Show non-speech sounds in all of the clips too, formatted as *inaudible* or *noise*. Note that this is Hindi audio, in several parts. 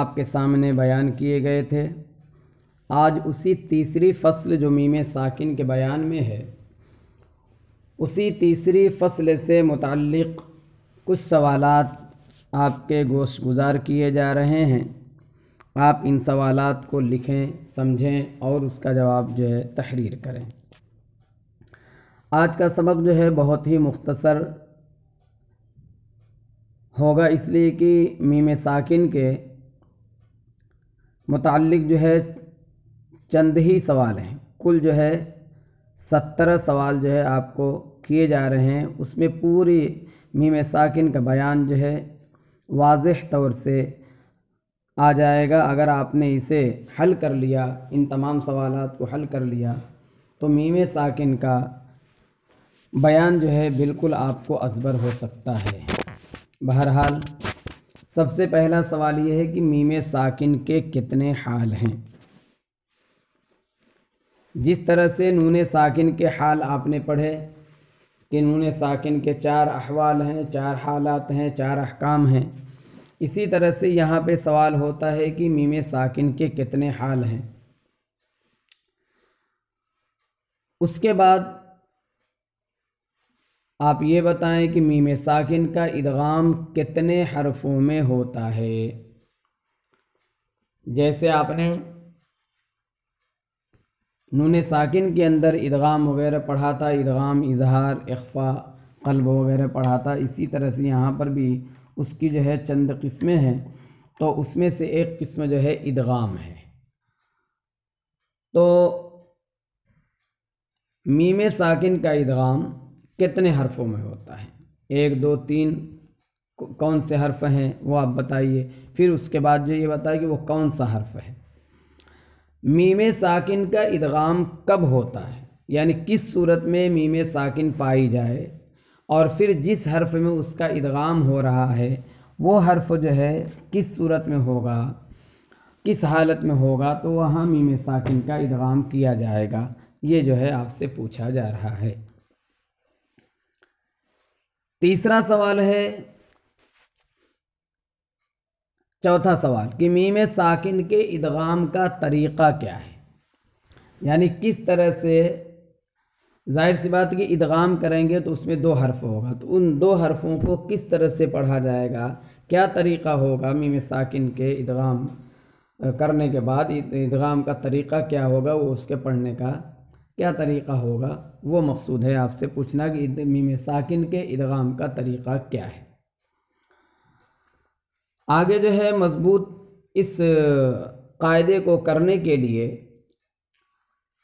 आपके सामने बयान किए गए थे आज उसी तीसरी फसल जो मीम साकिन के बयान में है उसी तीसरी फसल से मुतक़ कुछ सवाल आपके गोश गुजार किए जा रहे हैं आप इन सवाल को लिखें समझें और उसका जवाब जो है तहरीर करें आज का सबक जो है बहुत ही मुख्तसर होगा इसलिए कि मीम साकिन के मुतल जो है चंद ही सवाल हैं कुल जो है सत्तर सवाल जो है आपको किए जा रहे हैं उसमें पूरी मीम साकिन का बयान जो है वाज तौर से आ जाएगा अगर आपने इसे हल कर लिया इन तमाम सवाल को हल कर लिया तो मीम साकिन का बयान जो है बिल्कुल आपको असबर हो सकता है बहरहाल सबसे पहला सवाल यह है कि मीम साकिन के कितने हाल हैं जिस तरह से नून साकिन के हाल आपने पढ़े कि नून साकिन के चार अहवाल हैं चार हालात हैं चार अहकाम हैं इसी तरह से यहाँ पे सवाल होता है कि मीम साकिन के कितने हाल हैं उसके बाद आप ये बताएं कि मीम साकिन का इदगाम कितने हरफों में होता है जैसे आपने नून साकिन के अंदर इदगाम वगैरह पढ़ा था इदगाम इजहार इख्फा कल्ब वगैरह पढ़ा था इसी तरह से यहाँ पर भी उसकी जो है चंद किस्में हैं तो उसमें से एक किस्म जो है इदगाम है तो मीम साकिन का इदगाम कितने हरफों में होता है एक दो तीन कौन से हर्फ हैं वो आप बताइए फिर उसके बाद जो ये बताइए कि वो कौन सा हर्फ है मीम साकिन का इदगाम कब होता है यानी किस सूरत में मीम साकिन पाई जाए और फिर जिस हर्फ में उसका इदगाम हो रहा है वो हर्फ जो है किस सूरत में होगा किस हालत में होगा तो वहाँ मीम साकिन का इदगाम किया जाएगा ये जो है आपसे पूछा जा रहा है तीसरा सवाल है चौथा सवाल कि मीम साकिन के इदगाम का तरीक़ा क्या है यानी किस तरह से जाहिर सी बात कि इदगाम करेंगे तो उसमें दो हर्फ होगा तो उन दो हर्फों को किस तरह से पढ़ा जाएगा क्या तरीक़ा होगा मीम साकिन के इदगाम करने के बाद इदगाम का तरीक़ा क्या होगा वो उसके पढ़ने का क्या तरीक़ा होगा वो मकसूद है आपसे पूछना कि मीम साकिन के इदगाम का तरीक़ा क्या है आगे जो है मजबूत इस कायदे को करने के लिए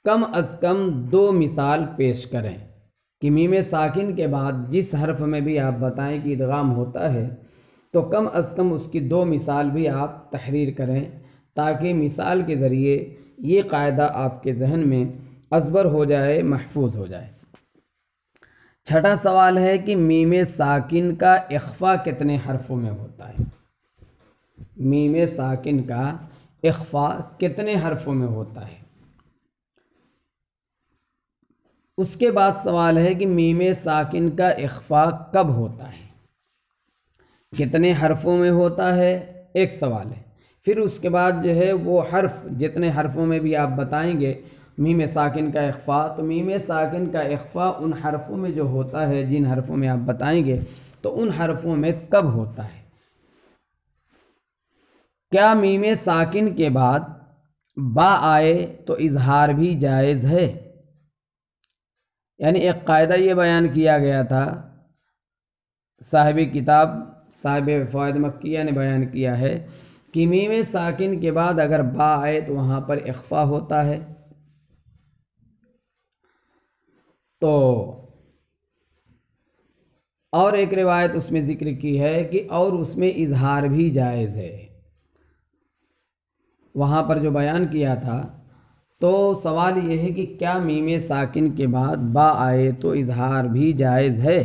कम अज़ कम दो मिसाल पेश करें कि मीम साकिन के बाद जिस हरफ़ में भी आप बताएं कि इदगाम होता है तो कम अज़ कम उसकी दो मिसाल भी आप तहरीर करें ताकि मिसाल के ज़रिए ये कायदा आपके जहन में असबर हो जाए महफूज हो जाए छठा सवाल है कि मीम साकिन का इख्फा कितने हरफों में होता है मीम साकिन का इख्फा कितने हरफों में होता है उसके बाद सवाल है कि मीम साकिन का इख्फा कब होता है कितने हरफों में होता है एक सवाल है फिर उसके बाद जो है वो हर्फ जितने हरफों में भी आप बताएंगे मीम साकिन का अखफ़ा तो मीम साकिन का अखफ़ा उन हरफों में जो होता है जिन हरफों में आप बताएंगे तो उन हरफों में कब होता है क्या मीम साकिन के बाद बा आए तो इजहार भी जायज़ है यानी एक कायदा ये बयान किया गया था साहिब किताब साहिब फ़ायद मक्या ने बयान किया है कि मीम साकिन के बाद अगर बा आए तो वहाँ पर अखफ़ा होता है तो और एक रिवायत उसमें ज़िक्र की है कि और उसमें इजहार भी जायज़ है वहाँ पर जो बयान किया था तो सवाल यह है कि क्या मीम साकिन के बाद बा आए तो इजहार भी जायज़ है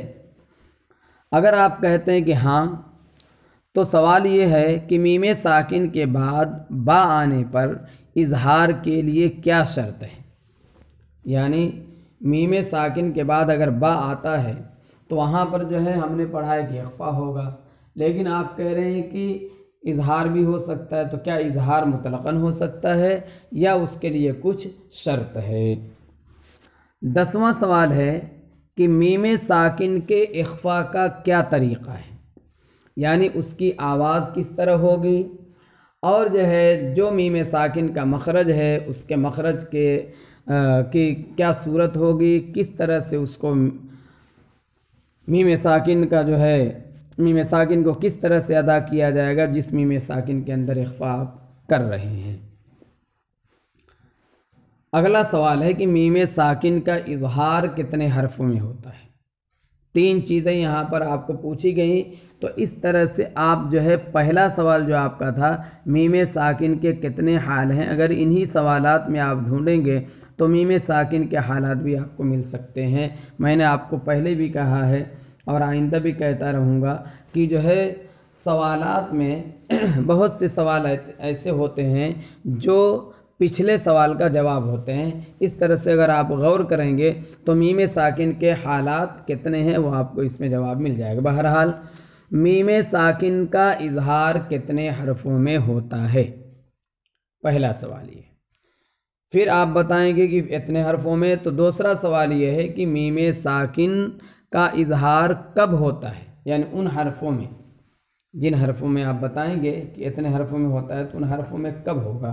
अगर आप कहते हैं कि हाँ तो सवाल ये है कि मीम साकिन के बाद बा आने पर इजहार के लिए क्या शर्त है यानी मीम साकिन के बाद अगर बा आता है तो वहाँ पर जो है हमने पढ़ा है कि अखफ़ा होगा लेकिन आप कह रहे हैं कि इजहार भी हो सकता है तो क्या इजहार मुतलकन हो सकता है या उसके लिए कुछ शर्त है दसवां सवाल है कि मीम साकिन के अखफ़ा का क्या तरीक़ा है यानी उसकी आवाज़ किस तरह होगी और जो है जो मीम साकिन का मखरज है उसके मखरज के कि क्या सूरत होगी किस तरह से उसको मीम साकिन का जो है मीम साकिन को किस तरह से अदा किया जाएगा जिस मीम साकिन के अंदर इख्फा कर रहे हैं अगला सवाल है कि मीम साकिन का इजहार कितने हरफों में होता है तीन चीज़ें यहाँ पर आपको पूछी गई तो इस तरह से आप जो है पहला सवाल जो आपका था मीम साकिन के कितने हाल हैं अगर इन्हीं सवालत में आप ढूंढेंगे तो मीम साकिन के हालात भी आपको मिल सकते हैं मैंने आपको पहले भी कहा है और आइंदा भी कहता रहूँगा कि जो है सवाल में *clears throat* बहुत से सवाल ऐसे होते हैं जो पिछले सवाल का जवाब होते हैं इस तरह से अगर आप गौर करेंगे तो मीम साकिन के हालात कितने हैं वो आपको इसमें जवाब मिल जाएगा बहरहाल मीम साकिन का इजहार कितने हरफों में होता है पहला सवाल ये फिर आप बताएंगे कि इतने हरफों में तो दूसरा सवाल ये है कि मीम साकिन का इजहार कब होता है यानी उन हरफों में जिन हरफों में आप बताएंगे कि इतने हरफों में होता है तो उन हरफों में कब होगा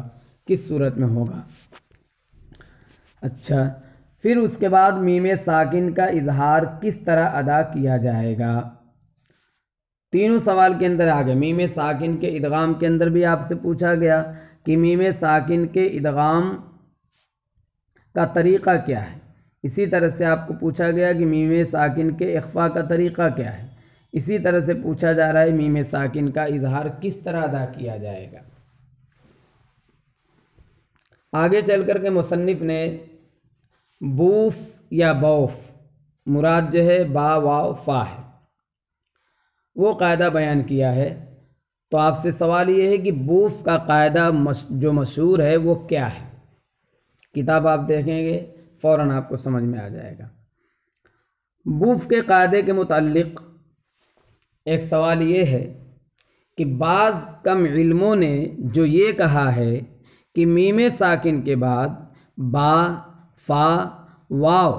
किस सूरत में होगा अच्छा फिर उसके बाद मीम साकिन का इजहार किस तरह अदा किया जाएगा तीनों सवाल के अंदर आ गए मीम साकिन के इदगाम के अंदर भी आपसे पूछा गया कि मीम साकिन के इदगाम का तरीक़ा क्या है इसी तरह से आपको पूछा गया कि मीम साकिन के अखफा का तरीक़ा क्या है इसी तरह से पूछा जा रहा है मीम साकिन का इजहार किस तरह अदा किया जाएगा आगे चल कर के मुसनफ़ ने बूफ या बौफ मुराद जो है बा वा फ़ा है वो कायदा बयान किया है तो आपसे सवाल ये है कि बूफ का कायदा मश, जो मशहूर है वो क्या है किताब आप देखेंगे फ़ौर आपको समझ में आ जाएगा बूफ के कायदे के मतलब एक सवाल ये है कि बाज़ कम इल्मों ने जो ये कहा है कि मीम साकिन के बाद बा फ़ा वाव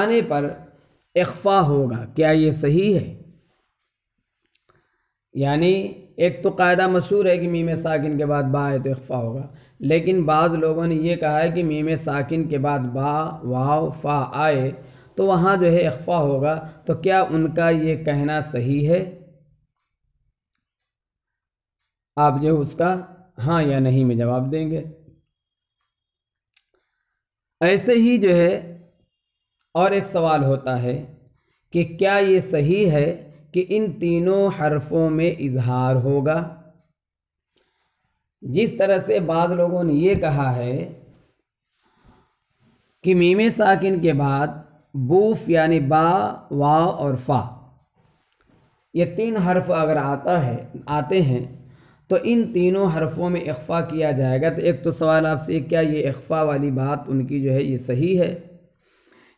आने पर इख्फा होगा क्या ये सही है यानी एक तो कायदा मशहूर है कि मीम साकिन के बाद बा है तो इख्फा होगा लेकिन बाज़ लोगों ने यह कहा है कि मीम साकिन के बाद बा वाव फ़ा आए तो वहाँ जो है इख्फा होगा तो क्या उनका ये कहना सही है आप जो उसका हाँ या नहीं में जवाब देंगे ऐसे ही जो है और एक सवाल होता है कि क्या ये सही है कि इन तीनों हरफों में इजहार होगा जिस तरह से बाद लोगों ने ये कहा है कि मीम साकिन के बाद बूफ यानी बा वा और फा ये तीन हरफ अगर आता है आते हैं तो इन तीनों हरफों में इख्फा किया जाएगा तो एक तो सवाल आपसे क्या ये इख्फा वाली बात उनकी जो है ये सही है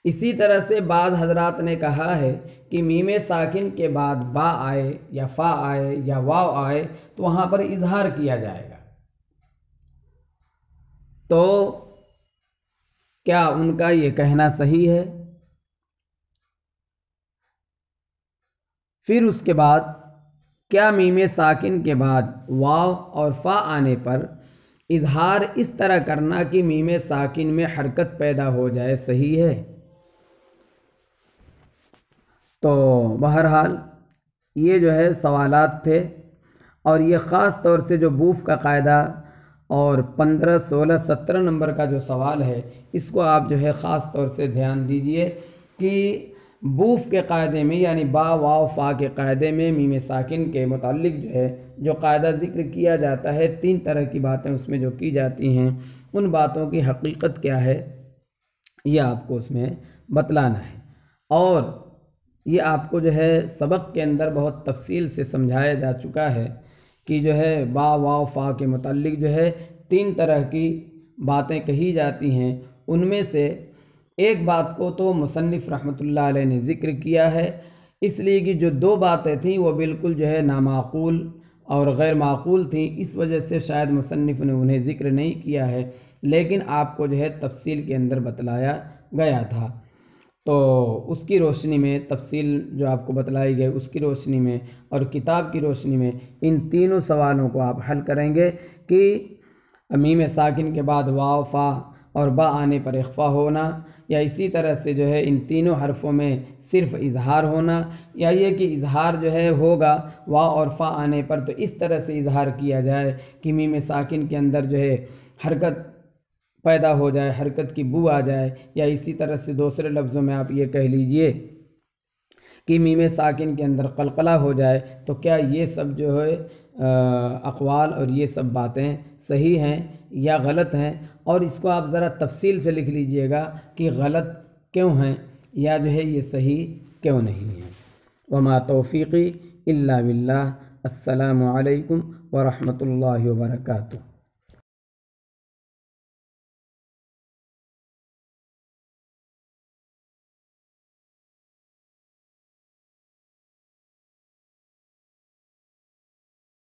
इसी तरह से बाद हजरात ने कहा है कि मीम साकिन के बाद बा आए या फ़ा आए या वाव आए तो वहाँ पर इजहार किया जाएगा तो क्या उनका ये कहना सही है फिर उसके बाद क्या मीम साकिन के बाद वाव और फ़ा आने पर इजहार इस तरह करना कि मीम साकिन में हरकत पैदा हो जाए सही है तो बहरहाल ये जो है सवालात थे और ये ख़ास तौर से जो बूफ का कायदा और पंद्रह सोलह सत्रह नंबर का जो सवाल है इसको आप जो है ख़ास तौर से ध्यान दीजिए कि बूफ के कायदे में यानी बा वाव फ़ा के कायदे में मीम साकिन के मतलब जो है जो कायदा ज़िक्र किया जाता है तीन तरह की बातें उसमें जो की जाती हैं उन बातों की हकीकत क्या है यह आपको उसमें बतलाना है और ये आपको जो है सबक के अंदर बहुत तफसील से समझाया जा चुका है कि जो है बा वा फ़ा के मतलब जो है तीन तरह की बातें कही जाती हैं उनमें से एक बात को तो मुसनफ़ रहमतुल्लाह अलैह ने ज़िक्र किया है इसलिए कि जो दो बातें थीं वो बिल्कुल जो है नामाकूल और गैर माकूल थी इस वजह से शायद मुसनफ़ ने उन्हें ज़िक्र नहीं किया है लेकिन आपको जो है तफसील के अंदर बतलाया गया था तो उसकी रोशनी में तफसील जो आपको बतलाई गई उसकी रोशनी में और किताब की रोशनी में इन तीनों सवालों को आप हल करेंगे कि मीम साकिन के बाद वाव फा और बा आने पर अखफा होना या इसी तरह से जो है इन तीनों हरफों में सिर्फ इजहार होना या ये कि इजहार जो है होगा वा और फ़ा आने पर तो इस तरह से इजहार किया जाए कि मीम साकिन के अंदर जो है हरकत पैदा हो जाए हरकत की बू आ जाए या इसी तरह से दूसरे लफ्ज़ों में आप ये कह लीजिए कि मीम साकिन के अंदर कलकला हो जाए तो क्या ये सब जो है अकवाल और ये सब बातें सही हैं या गलत हैं और इसको आप ज़रा तफसील से लिख लीजिएगा कि गलत क्यों हैं या जो है ये सही क्यों नहीं है वमा तोफ़ी अल्ला बिल्ला असलकम वरहमल वर्का